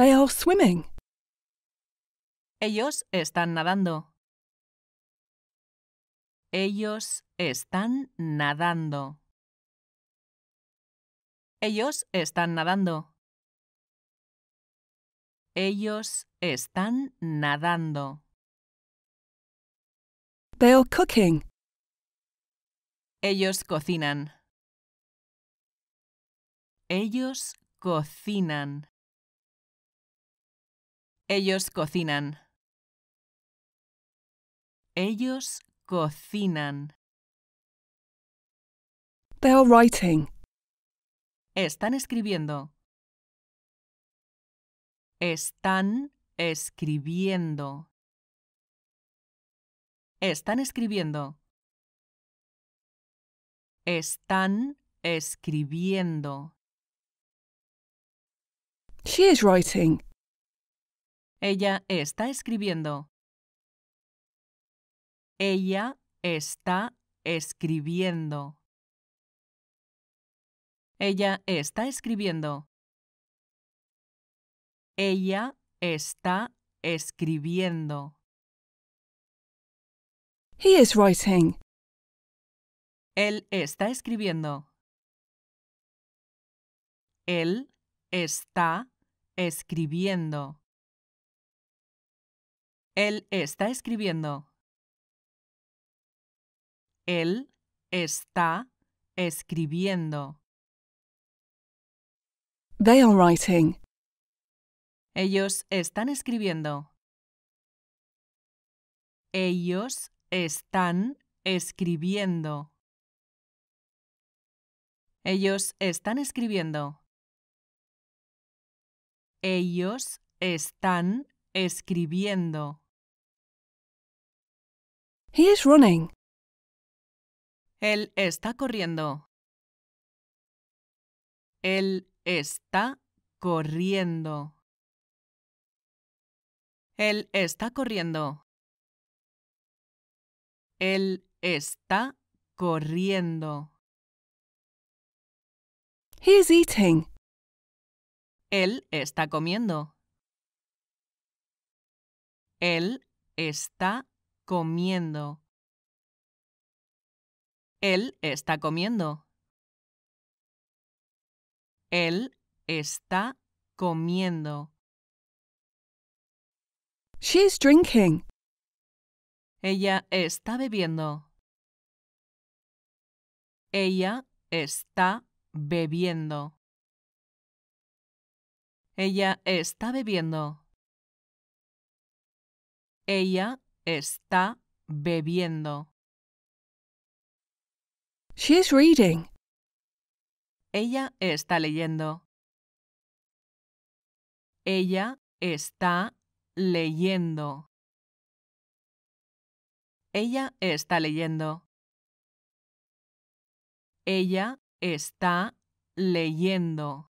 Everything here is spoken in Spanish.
They are swimming. Ellos están nadando. Ellos están nadando. Ellos están nadando. Ellos están nadando. They are cooking. Ellos cocinan. Ellos cocinan. Ellos cocinan. Ellos cocinan. They are writing. Están escribiendo. Están escribiendo. Están escribiendo. Están escribiendo. She is writing. Ella está escribiendo. Ella está escribiendo. Ella está escribiendo. Ella está escribiendo. He is writing. Él está escribiendo. Él está escribiendo. Él está escribiendo. Él está escribiendo. They are writing. Ellos están escribiendo. Ellos están escribiendo. Ellos están escribiendo. Ellos están Escribiendo. He is running. Él está corriendo. Él está corriendo. Él está corriendo. Él está corriendo. He is eating. Él está comiendo. Él está comiendo. Él está comiendo. Él está comiendo. She's drinking. Ella está bebiendo. Ella está bebiendo. Ella está bebiendo. Ella está bebiendo. is reading. Ella está leyendo. Ella está leyendo. Ella está leyendo. Ella está leyendo.